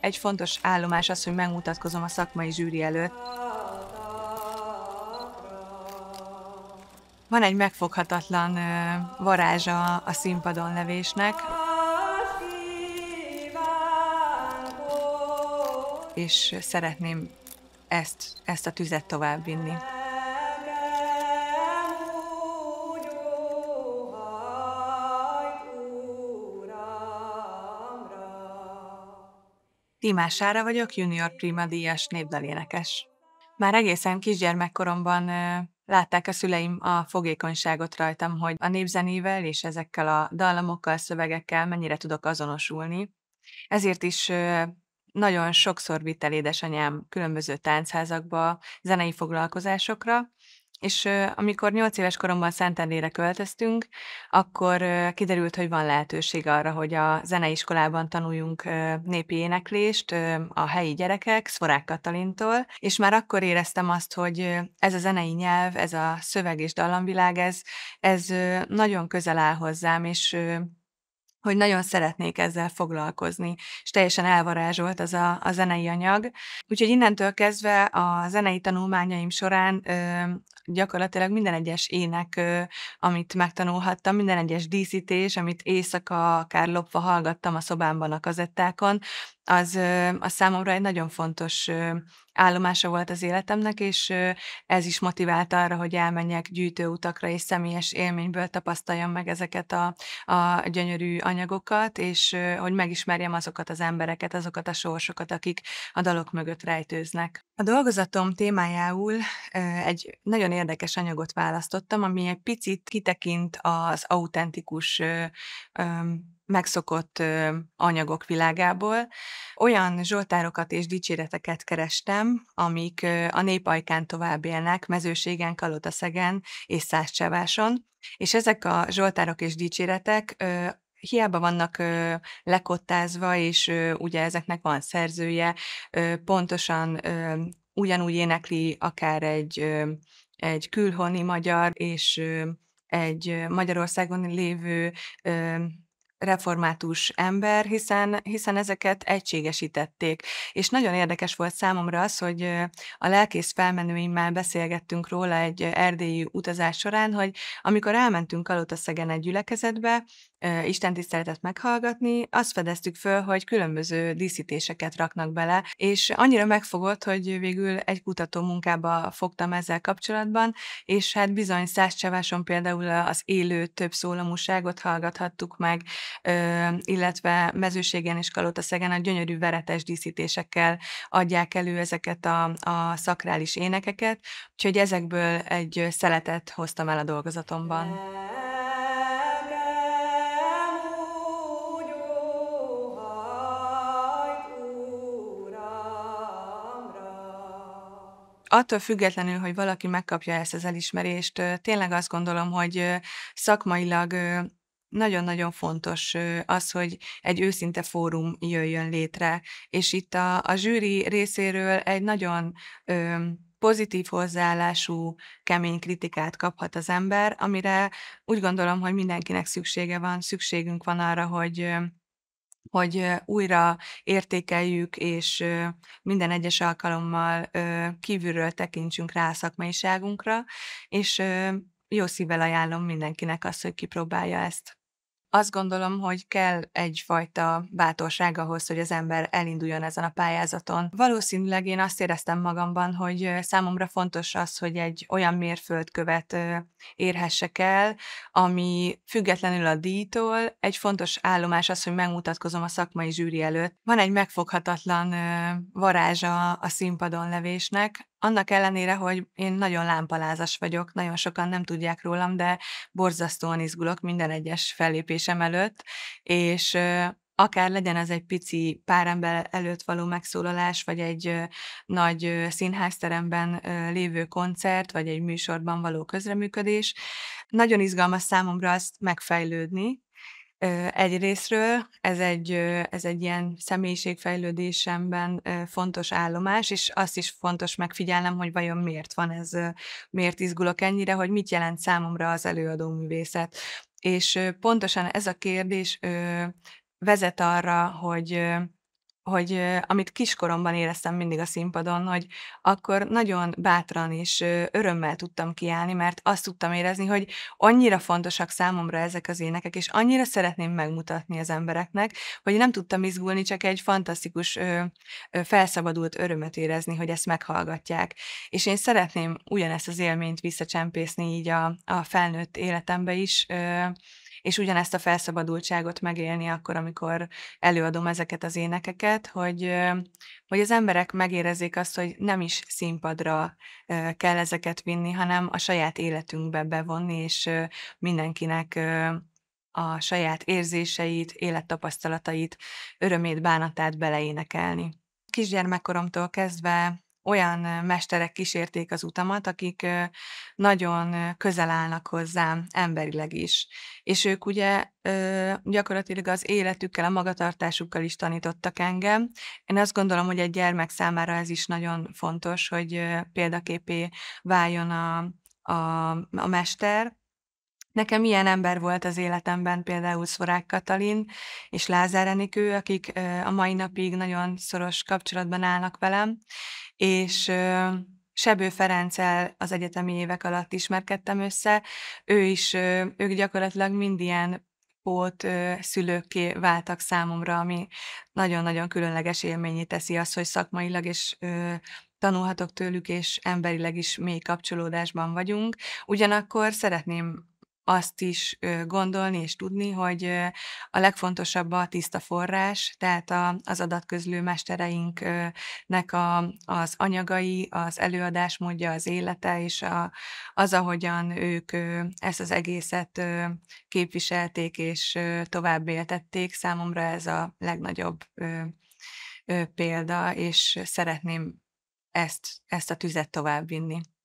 Egy fontos állomás az, hogy megmutatkozom a szakmai zsűri előtt. Van egy megfoghatatlan varázsa a színpadon levésnek. És szeretném ezt, ezt a tüzet továbbvinni. Imás vagyok, junior prima díjas népdalénekes. Már egészen kisgyermekkoromban látták a szüleim a fogékonyságot rajtam, hogy a népzenével és ezekkel a dallamokkal, szövegekkel mennyire tudok azonosulni. Ezért is nagyon sokszor vitt el édesanyám különböző táncházakba, zenei foglalkozásokra, és amikor nyolc éves koromban Szentendére költöztünk, akkor kiderült, hogy van lehetőség arra, hogy a zeneiskolában tanuljunk népi éneklést a helyi gyerekek, Szvorák Katalintól, és már akkor éreztem azt, hogy ez a zenei nyelv, ez a szöveg és dallamvilág, ez, ez nagyon közel áll hozzám, és hogy nagyon szeretnék ezzel foglalkozni, és teljesen elvarázsolt az a, a zenei anyag. Úgyhogy innentől kezdve a zenei tanulmányaim során ö, gyakorlatilag minden egyes ének, amit megtanulhattam, minden egyes díszítés, amit éjszaka akár lopva hallgattam a szobámban a kazettákon, az, az számomra egy nagyon fontos állomása volt az életemnek, és ez is motivált arra, hogy elmenjek gyűjtőutakra, és személyes élményből tapasztaljam meg ezeket a, a gyönyörű anyagokat, és hogy megismerjem azokat az embereket, azokat a sorsokat, akik a dalok mögött rejtőznek. A dolgozatom témájául egy nagyon érdekes anyagot választottam, ami egy picit kitekint az autentikus megszokott anyagok világából. Olyan zsoltárokat és dicséreteket kerestem, amik a népajkán tovább élnek, mezőségen, kalotaszegen és százcseváson, és ezek a zsoltárok és dicséretek hiába vannak ö, lekottázva, és ö, ugye ezeknek van szerzője, ö, pontosan ö, ugyanúgy énekli akár egy, ö, egy külhoni magyar, és ö, egy Magyarországon lévő ö, református ember, hiszen, hiszen ezeket egységesítették. És nagyon érdekes volt számomra az, hogy a lelkész felmenőimmel beszélgettünk róla egy erdélyi utazás során, hogy amikor elmentünk Kalotaszegen egy gyülekezetbe, tiszteletet meghallgatni, azt fedeztük föl, hogy különböző díszítéseket raknak bele, és annyira megfogott, hogy végül egy kutató munkába fogtam ezzel kapcsolatban, és hát bizony Száscsaváson például az élő több szólamúságot hallgathattuk meg, illetve mezőségen és Kalotaszegen a gyönyörű veretes díszítésekkel adják elő ezeket a, a szakrális énekeket, úgyhogy ezekből egy szeletet hoztam el a dolgozatomban. attól függetlenül, hogy valaki megkapja ezt az elismerést, tényleg azt gondolom, hogy szakmailag nagyon-nagyon fontos az, hogy egy őszinte fórum jöjjön létre, és itt a, a zsűri részéről egy nagyon ö, pozitív hozzáállású, kemény kritikát kaphat az ember, amire úgy gondolom, hogy mindenkinek szüksége van, szükségünk van arra, hogy hogy újra értékeljük, és minden egyes alkalommal kívülről tekintsünk rá a szakmaiságunkra, és jó szívvel ajánlom mindenkinek azt, hogy kipróbálja ezt azt gondolom, hogy kell egyfajta bátorság ahhoz, hogy az ember elinduljon ezen a pályázaton. Valószínűleg én azt éreztem magamban, hogy számomra fontos az, hogy egy olyan mérföldkövet érhessek el, ami függetlenül a díjtól egy fontos állomás az, hogy megmutatkozom a szakmai zsűri előtt. Van egy megfoghatatlan varázsa a színpadon levésnek, annak ellenére, hogy én nagyon lámpalázas vagyok, nagyon sokan nem tudják rólam, de borzasztóan izgulok minden egyes fellépésem előtt, és akár legyen az egy pici pár ember előtt való megszólalás, vagy egy nagy színházteremben lévő koncert, vagy egy műsorban való közreműködés. Nagyon izgalmas számomra azt megfejlődni, Egyrésztről ez egy, ez egy ilyen személyiségfejlődésemben fontos állomás, és azt is fontos megfigyelnem, hogy vajon miért van ez, miért izgulok ennyire, hogy mit jelent számomra az előadó művészet. És pontosan ez a kérdés vezet arra, hogy hogy amit kiskoromban éreztem mindig a színpadon, hogy akkor nagyon bátran és örömmel tudtam kiállni, mert azt tudtam érezni, hogy annyira fontosak számomra ezek az énekek, és annyira szeretném megmutatni az embereknek, hogy nem tudtam izgulni, csak egy fantasztikus, felszabadult örömet érezni, hogy ezt meghallgatják. És én szeretném ugyanezt az élményt visszacsempészni így a, a felnőtt életembe is, és ugyanezt a felszabadultságot megélni akkor, amikor előadom ezeket az énekeket, hogy, hogy az emberek megérezzék azt, hogy nem is színpadra kell ezeket vinni, hanem a saját életünkbe bevonni, és mindenkinek a saját érzéseit, élettapasztalatait, örömét, bánatát beleénekelni. Kisgyermekkoromtól kezdve olyan mesterek kísérték az utamat, akik nagyon közel állnak hozzám emberileg is. És ők ugye gyakorlatilag az életükkel, a magatartásukkal is tanítottak engem. Én azt gondolom, hogy egy gyermek számára ez is nagyon fontos, hogy példaképé váljon a, a, a mester, Nekem ilyen ember volt az életemben például Szorák Katalin és Lázár Enikő, akik a mai napig nagyon szoros kapcsolatban állnak velem, és Sebő Ferenccel az egyetemi évek alatt ismerkedtem össze, ő is, ők gyakorlatilag mind ilyen pót szülőkké váltak számomra, ami nagyon-nagyon különleges élményé teszi azt, hogy szakmailag és tanulhatok tőlük, és emberileg is mély kapcsolódásban vagyunk. Ugyanakkor szeretném azt is gondolni és tudni, hogy a legfontosabb a tiszta forrás, tehát az adatközlő mestereinknek a, az anyagai, az előadásmódja, az élete, és a, az, ahogyan ők ezt az egészet képviselték és tovább éltették, számomra ez a legnagyobb példa, és szeretném ezt, ezt a tüzet továbbvinni.